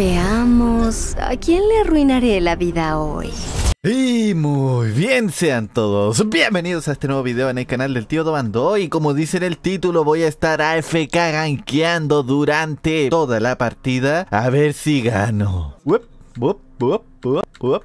Veamos, ¿a quién le arruinaré la vida hoy? Y muy bien sean todos, bienvenidos a este nuevo video en el canal del tío Domando y como dice en el título voy a estar AFK ganqueando durante toda la partida a ver si gano. Wup,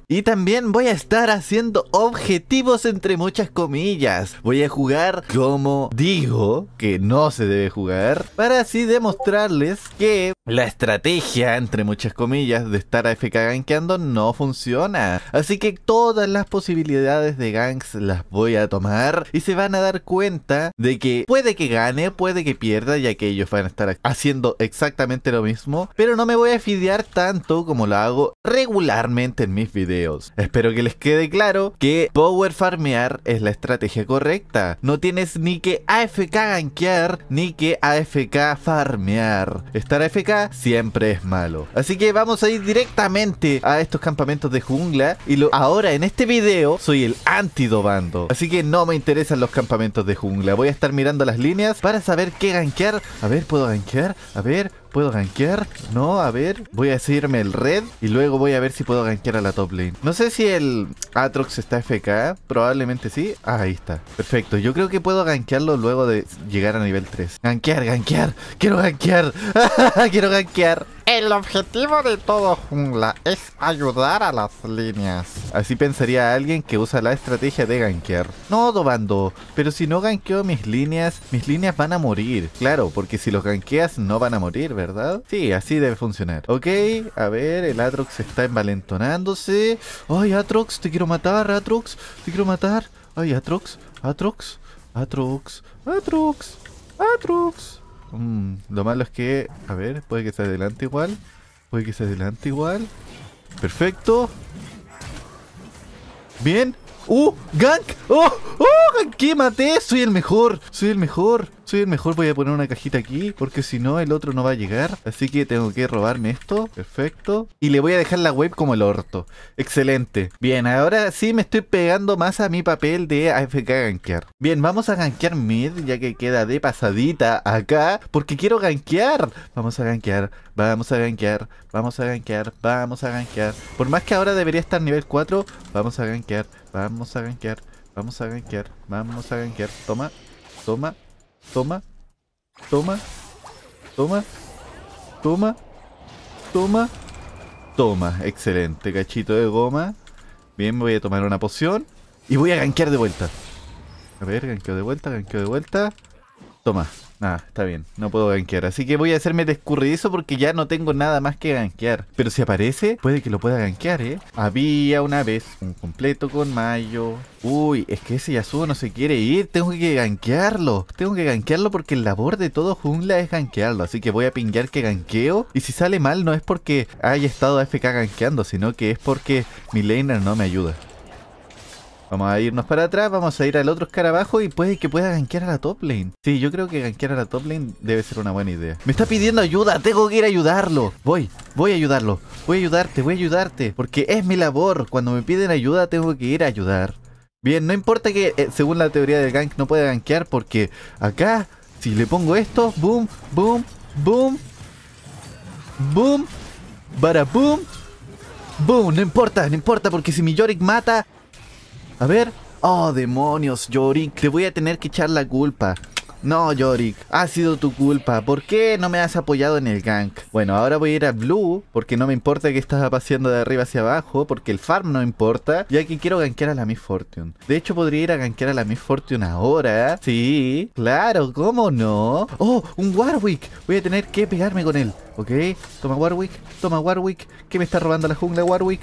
y también voy a estar haciendo objetivos entre muchas comillas. Voy a jugar como digo que no se debe jugar. Para así demostrarles que la estrategia, entre muchas comillas, de estar a FK gankeando no funciona. Así que todas las posibilidades de ganks las voy a tomar y se van a dar cuenta de que puede que gane, puede que pierda, ya que ellos van a estar haciendo exactamente lo mismo. Pero no me voy a fidear tanto como lo hago regularmente en mis videos. Espero que les quede claro que power farmear es la estrategia correcta. No tienes ni que AFK gankear ni que AFK farmear. Estar AFK siempre es malo. Así que vamos a ir directamente a estos campamentos de jungla y lo, ahora en este video soy el antidobando. Así que no me interesan los campamentos de jungla. Voy a estar mirando las líneas para saber qué gankear. A ver, ¿puedo gankear? A ver, ¿Puedo gankear? No, a ver. Voy a decirme el red y luego voy a ver si puedo gankear a la top lane. No sé si el Atrox está FK. Probablemente sí. Ah, ahí está. Perfecto. Yo creo que puedo gankearlo luego de llegar a nivel 3. Gankear, gankear. Quiero gankear. Quiero gankear. El objetivo de todo jungla es ayudar a las líneas. Así pensaría alguien que usa la estrategia de gankear. No, Dobando, pero si no gankeo mis líneas, mis líneas van a morir. Claro, porque si los gankeas no van a morir, ¿verdad? Sí, así debe funcionar. Ok, a ver, el Atrox está envalentonándose. ¡Ay, Atrox! Te quiero matar, Atrox. Te quiero matar. ¡Ay, Atrox! Atrox. Atrox. Atrox. Atrox. Atrox. Mm, lo malo es que... A ver, puede que sea adelante igual. Puede que sea adelante igual. Perfecto. Bien. ¡Uh! ¡Gank! ¡Oh! ¡Oh! ¿Qué ¡Maté! ¡Soy el mejor! ¡Soy el mejor! mejor voy a poner una cajita aquí, porque si no el otro no va a llegar. Así que tengo que robarme esto. Perfecto. Y le voy a dejar la web como el orto. Excelente. Bien, ahora sí me estoy pegando más a mi papel de AFK gankear. Bien, vamos a gankear mid, ya que queda de pasadita acá, porque quiero gankear. Vamos a gankear, vamos a gankear, vamos a gankear, vamos a gankear. Por más que ahora debería estar nivel 4, vamos a gankear, vamos a gankear, vamos a gankear, vamos a gankear. Toma, toma, Toma. Toma. Toma. Toma. Toma. Toma. Excelente. Cachito de goma. Bien, voy a tomar una poción. Y voy a ganquear de vuelta. A ver, ganqueo de vuelta, ganqueo de vuelta. Toma. Ah, está bien, no puedo gankear. Así que voy a hacerme descurridizo porque ya no tengo nada más que gankear. Pero si aparece, puede que lo pueda gankear, ¿eh? Había una vez un completo con Mayo. Uy, es que ese Yasuo no se quiere ir. Tengo que gankearlo. Tengo que gankearlo porque el labor de todo jungla es gankearlo. Así que voy a pingar que gankeo Y si sale mal, no es porque haya estado AFK gankeando, sino que es porque mi laner no me ayuda. Vamos a irnos para atrás, vamos a ir al otro escarabajo y puede que pueda gankear a la top lane. Sí, yo creo que gankear a la top lane debe ser una buena idea. Me está pidiendo ayuda, tengo que ir a ayudarlo. Voy, voy a ayudarlo. Voy a ayudarte, voy a ayudarte. Porque es mi labor. Cuando me piden ayuda, tengo que ir a ayudar. Bien, no importa que, eh, según la teoría del gank, no pueda gankear porque acá, si le pongo esto, boom, boom, boom, boom, para boom, boom, no importa, no importa porque si mi Yorick mata a ver. Oh, demonios, Yorick. Te voy a tener que echar la culpa. No, Yorick, ha sido tu culpa. ¿Por qué no me has apoyado en el gank? Bueno, ahora voy a ir a Blue, porque no me importa que estás paseando de arriba hacia abajo, porque el farm no importa, ya que quiero gankear a la Miss Fortune. De hecho, podría ir a gankear a la Miss Fortune ahora. Sí, claro, ¿cómo no? ¡Oh, un Warwick! Voy a tener que pegarme con él, ¿ok? Toma Warwick, toma Warwick. ¿Qué me está robando la jungla, Warwick?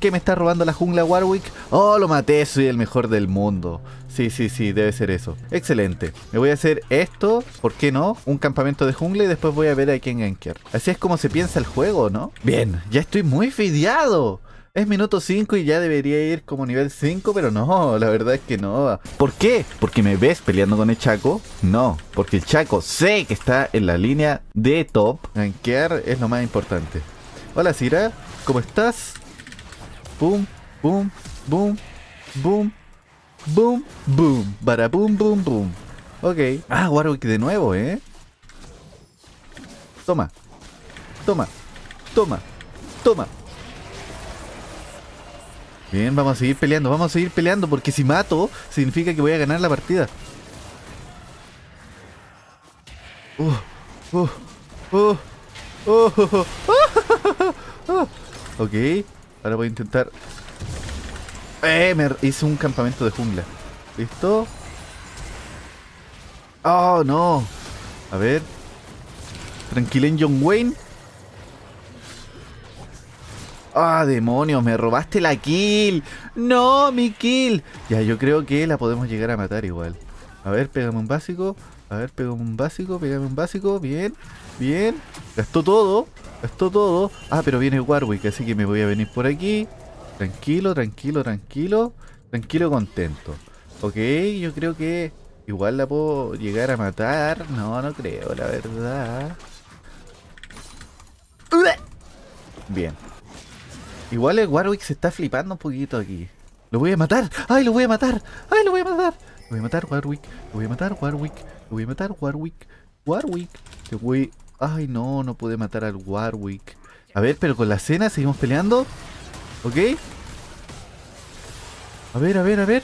¿Qué me está robando la jungla Warwick. Oh, lo maté, soy el mejor del mundo. Sí, sí, sí, debe ser eso. Excelente. Me voy a hacer esto, ¿por qué no? Un campamento de jungla y después voy a ver a quién gankear. Así es como se piensa el juego, ¿no? Bien, ya estoy muy fideado. Es minuto 5 y ya debería ir como nivel 5, pero no, la verdad es que no. ¿Por qué? ¿Porque me ves peleando con el Chaco? No, porque el Chaco sé que está en la línea de top. Gankear es lo más importante. Hola Sira, ¿cómo estás? boom, boom, boom, boom, boom, boom, para boom, boom, boom. Ok. Ah, Warwick de nuevo, ¿eh? Toma, toma, toma, toma. Bien, vamos a seguir peleando, vamos a seguir peleando, porque si mato, significa que voy a ganar la partida. Ok, Ahora voy a intentar... ¡Eh! Me hice un campamento de jungla. ¿Listo? ¡Oh, no! A ver. Tranquilen, John Wayne. ¡Ah, demonios! ¡Me robaste la kill! ¡No, mi kill! Ya, yo creo que la podemos llegar a matar igual. A ver, pégame un básico. A ver, pégame un básico, pégame un básico. Bien. Bien. Gastó todo. Gastó todo. Ah, pero viene Warwick, así que me voy a venir por aquí. Tranquilo, tranquilo, tranquilo. Tranquilo, contento. Ok, yo creo que igual la puedo llegar a matar. No, no creo, la verdad. Bien. Igual el Warwick se está flipando un poquito aquí. Lo voy a matar. ¡Ay, lo voy a matar! ¡Ay, lo voy a matar! Lo voy a matar, Warwick. Lo voy a matar, Warwick. Lo voy a matar, Warwick. Warwick. Te voy Ay, no, no pude matar al Warwick. A ver, pero con la cena seguimos peleando. ¿Ok? A ver, a ver, a ver.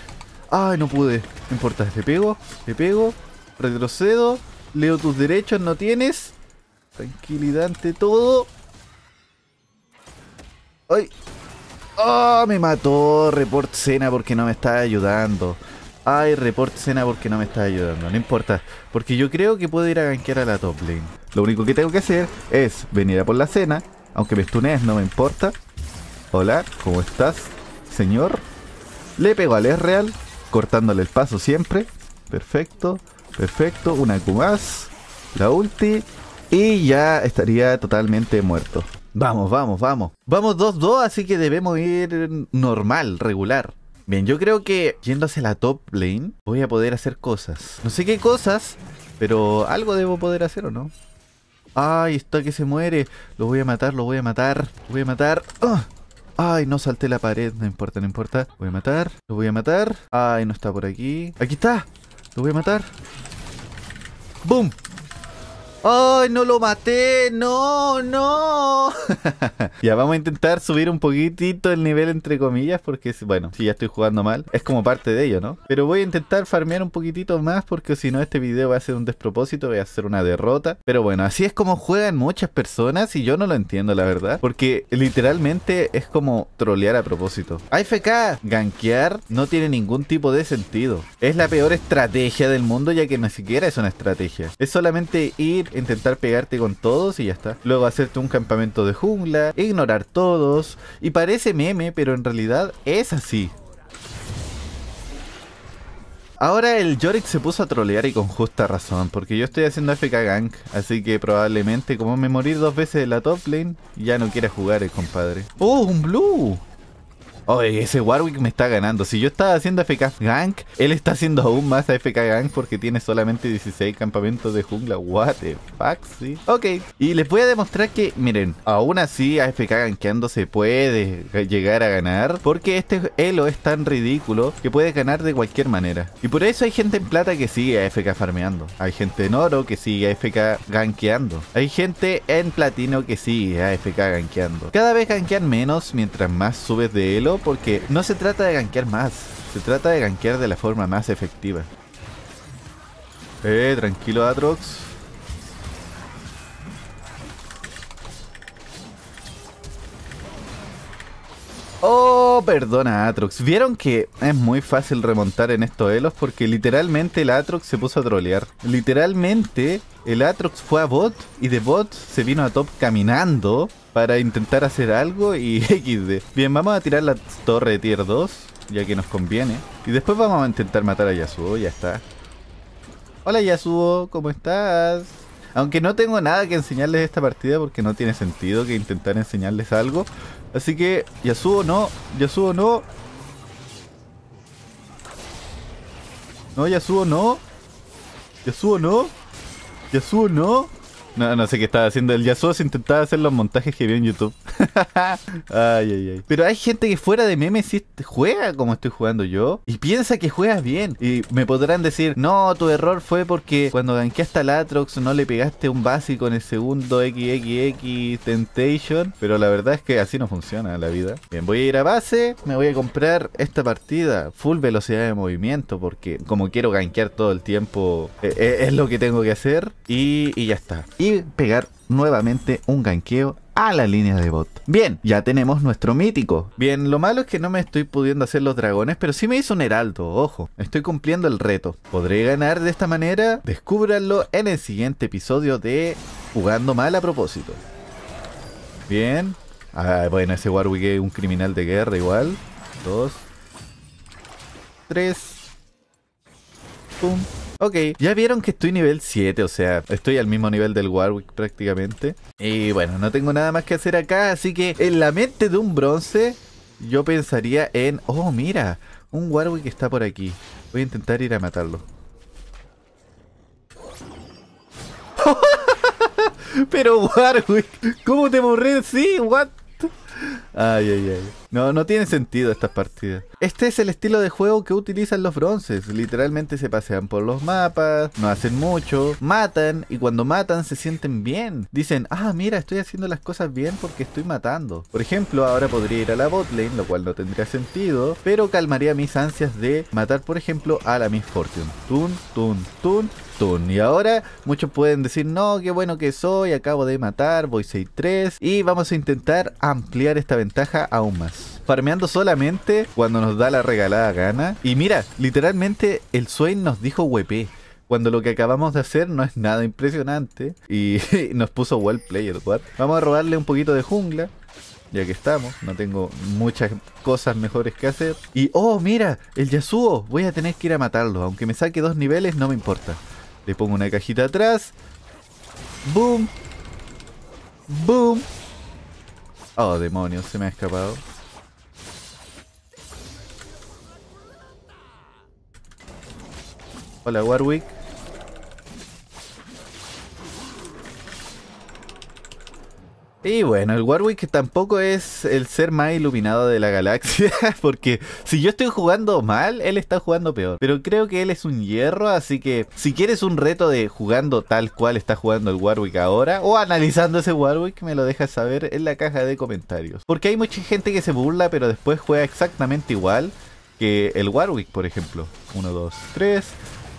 Ay, no pude. No importa, te pego, le pego. Retrocedo. Leo tus derechos, no tienes. Tranquilidad ante todo. ¡Ay! Ah, Me mató Report Cena porque no me está ayudando. Ay, reporte Cena porque no me está ayudando. No importa, porque yo creo que puedo ir a ganquear a la top lane. Lo único que tengo que hacer es venir a por la cena. Aunque me stunees, no me importa. Hola, ¿cómo estás, señor? Le pego al real cortándole el paso siempre. Perfecto, perfecto. Una Q más. La ulti. Y ya estaría totalmente muerto. Vamos, vamos, vamos. Vamos 2-2, así que debemos ir normal, regular. Bien, yo creo que yendo hacia la top lane voy a poder hacer cosas. No sé qué cosas, pero algo debo poder hacer o no. Ay, está que se muere. Lo voy a matar, lo voy a matar. Lo voy a matar. Ah. Ay, no salté la pared. No importa, no importa. Lo Voy a matar. Lo voy a matar. Ay, no está por aquí. Aquí está. Lo voy a matar. ¡Boom! ¡Ay, no lo maté! ¡No, no! ya vamos a intentar subir un poquitito el nivel, entre comillas, porque, bueno, si ya estoy jugando mal, es como parte de ello, ¿no? Pero voy a intentar farmear un poquitito más, porque si no, este video va a ser un despropósito, voy a hacer una derrota. Pero bueno, así es como juegan muchas personas y yo no lo entiendo, la verdad. Porque literalmente es como trolear a propósito. AFK, gankear, no tiene ningún tipo de sentido. Es la peor estrategia del mundo, ya que ni siquiera es una estrategia. Es solamente ir intentar pegarte con todos y ya está. Luego hacerte un campamento de jungla, ignorar todos. Y parece meme, pero en realidad es así. Ahora el Yorick se puso a trolear y con justa razón, porque yo estoy haciendo FK Gank, así que probablemente como me morí dos veces de la top lane, ya no quiera jugar el compadre. ¡Oh, un blue! Oye, ese Warwick me está ganando. Si yo estaba haciendo FK Gank, él está haciendo aún más AFK Gank porque tiene solamente 16 campamentos de jungla. What the fuck, sí. Ok, y les voy a demostrar que, miren, aún así AFK gankeando se puede llegar a ganar porque este elo es tan ridículo que puede ganar de cualquier manera. Y por eso hay gente en plata que sigue AFK farmeando. Hay gente en oro que sigue AFK gankeando. Hay gente en platino que sigue AFK gankeando. Cada vez gankean menos mientras más subes de elo porque no se trata de gankear más, se trata de gankear de la forma más efectiva. Eh, tranquilo Atrox. Oh, perdona Atrox. Vieron que es muy fácil remontar en estos elos porque literalmente el Atrox se puso a trolear. Literalmente el Atrox fue a bot y de bot se vino a top caminando para intentar hacer algo y XD. Bien, vamos a tirar la torre de tier 2, ya que nos conviene. Y después vamos a intentar matar a Yasuo, ya está. Hola Yasuo, ¿cómo estás? Aunque no tengo nada que enseñarles esta partida porque no tiene sentido que intentar enseñarles algo. Así que Yasuo no, Yasuo no. No, Yasuo no. Yasuo no. Yasuo no. No, no sé qué estaba haciendo. El Yasuo se intentaba hacer los montajes que vi en YouTube. ay, ay, ay. Pero hay gente que fuera de memes juega como estoy jugando yo. Y piensa que juegas bien. Y me podrán decir, no, tu error fue porque cuando ganqueaste al Atrox no le pegaste un básico en el segundo XXX Temptation. Pero la verdad es que así no funciona la vida. Bien, voy a ir a base. Me voy a comprar esta partida. Full velocidad de movimiento. Porque como quiero ganquear todo el tiempo, eh, eh, es lo que tengo que hacer. y ya está y pegar nuevamente un ganqueo a la línea de bot. Bien, ya tenemos nuestro mítico. Bien, lo malo es que no me estoy pudiendo hacer los dragones, pero sí me hizo un heraldo, ojo. Estoy cumpliendo el reto. ¿Podré ganar de esta manera? Descúbranlo en el siguiente episodio de Jugando Mal a propósito. Bien. Ah, bueno, ese Warwick es un criminal de guerra igual. Dos. Tres. Pum. Ok, ya vieron que estoy nivel 7, o sea, estoy al mismo nivel del Warwick prácticamente. Y bueno, no tengo nada más que hacer acá, así que en la mente de un bronce, yo pensaría en... Oh, mira, un Warwick está por aquí. Voy a intentar ir a matarlo. Pero Warwick, ¿cómo te morré? Sí, what? Ay, ay, ay. No, no tiene sentido estas partidas. Este es el estilo de juego que utilizan los bronces. Literalmente se pasean por los mapas, no hacen mucho, matan y cuando matan se sienten bien. Dicen, ah, mira, estoy haciendo las cosas bien porque estoy matando. Por ejemplo, ahora podría ir a la botlane, lo cual no tendría sentido, pero calmaría mis ansias de matar, por ejemplo, a la Miss Fortune. Tun, tun, tun, tun. Y ahora muchos pueden decir, no, qué bueno que soy, acabo de matar, voy 6-3 y vamos a intentar ampliar esta ventaja aún más farmeando solamente cuando nos da la regalada gana. Y mira, literalmente el Swain nos dijo WP. Cuando lo que acabamos de hacer no es nada impresionante. Y nos puso well player, Vamos a robarle un poquito de jungla. Ya que estamos, no tengo muchas cosas mejores que hacer. Y, oh, mira, el Yasuo. Voy a tener que ir a matarlo. Aunque me saque dos niveles, no me importa. Le pongo una cajita atrás. Boom. Boom. Oh, demonios, se me ha escapado. Hola Warwick. Y bueno, el Warwick tampoco es el ser más iluminado de la galaxia, porque si yo estoy jugando mal, él está jugando peor. Pero creo que él es un hierro, así que si quieres un reto de jugando tal cual está jugando el Warwick ahora, o analizando ese Warwick, me lo dejas saber en la caja de comentarios. Porque hay mucha gente que se burla, pero después juega exactamente igual que el Warwick, por ejemplo. 1, 2, 3.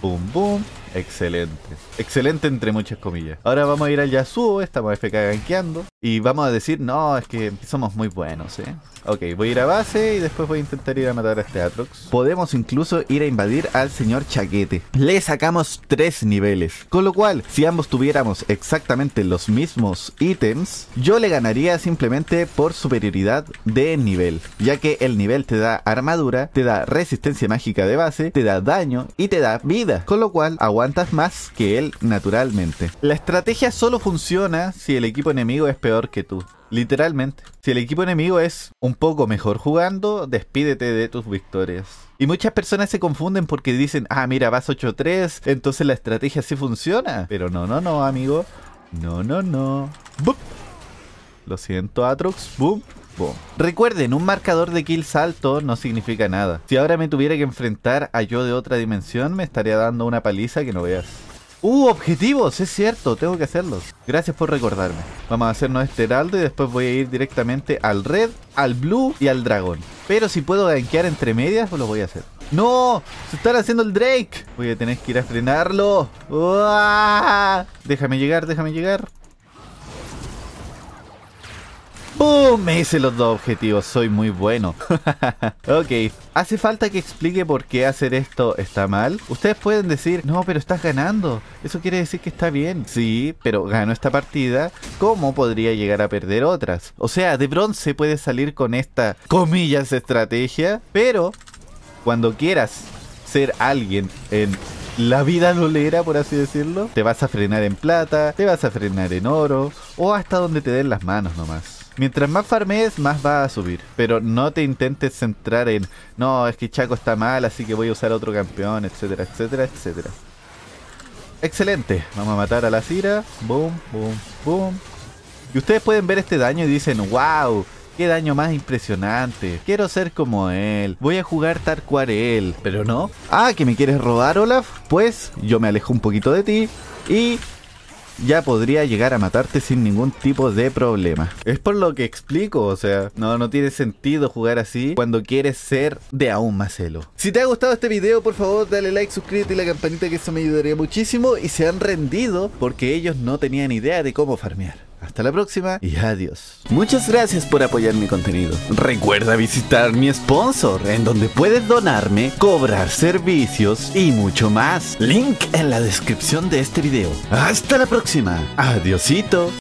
붐붐 Excelente. Excelente entre muchas comillas. Ahora vamos a ir al Yasuo, estamos FK gankeando. Y vamos a decir, no, es que somos muy buenos, ¿eh? Ok, voy a ir a base y después voy a intentar ir a matar a este Atrox. Podemos incluso ir a invadir al señor Chaquete. Le sacamos tres niveles. Con lo cual, si ambos tuviéramos exactamente los mismos ítems, yo le ganaría simplemente por superioridad de nivel. Ya que el nivel te da armadura, te da resistencia mágica de base, te da daño y te da vida. Con lo cual, aguanta más que él naturalmente. La estrategia solo funciona si el equipo enemigo es peor que tú. Literalmente. Si el equipo enemigo es un poco mejor jugando, despídete de tus victorias. Y muchas personas se confunden porque dicen, ah, mira, vas 8-3, entonces la estrategia sí funciona. Pero no, no, no, amigo. No, no, no. ¡Bup! Lo siento, Atrox. ¡Boom! Recuerden, un marcador de kill alto no significa nada. Si ahora me tuviera que enfrentar a yo de otra dimensión, me estaría dando una paliza que no veas. ¡Uh! ¡Objetivos! Es cierto, tengo que hacerlos. Gracias por recordarme. Vamos a hacernos este heraldo y después voy a ir directamente al red, al blue y al dragón. Pero si puedo gankear entre medias, lo voy a hacer. ¡No! ¡Se están haciendo el Drake! Voy a tener que ir a frenarlo. Déjame llegar, déjame llegar. Me hice los dos objetivos, soy muy bueno. ok, hace falta que explique por qué hacer esto está mal. Ustedes pueden decir, no, pero estás ganando. Eso quiere decir que está bien. Sí, pero gano esta partida. ¿Cómo podría llegar a perder otras? O sea, de bronce puedes salir con esta, comillas, estrategia. Pero cuando quieras ser alguien en la vida dolera, por así decirlo, te vas a frenar en plata, te vas a frenar en oro o hasta donde te den las manos nomás. Mientras más farmes, más va a subir. Pero no te intentes centrar en, no, es que Chaco está mal, así que voy a usar otro campeón, etcétera, etcétera, etcétera. Excelente. Vamos a matar a la Cira. Boom, boom, boom. Y ustedes pueden ver este daño y dicen, wow, qué daño más impresionante. Quiero ser como él. Voy a jugar Tarquarel. Pero no. Ah, que me quieres robar, Olaf. Pues yo me alejo un poquito de ti. Y ya podría llegar a matarte sin ningún tipo de problema. Es por lo que explico, o sea, no, no tiene sentido jugar así cuando quieres ser de aún más celo. Si te ha gustado este video, por favor dale like, suscríbete y la campanita que eso me ayudaría muchísimo. Y se han rendido porque ellos no tenían idea de cómo farmear. Hasta la próxima y adiós. Muchas gracias por apoyar mi contenido. Recuerda visitar mi sponsor, en donde puedes donarme, cobrar servicios y mucho más. Link en la descripción de este video. Hasta la próxima. adiósito.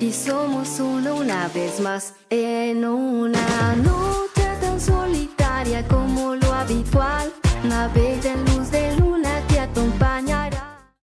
y somos una vez más en como lo habitual.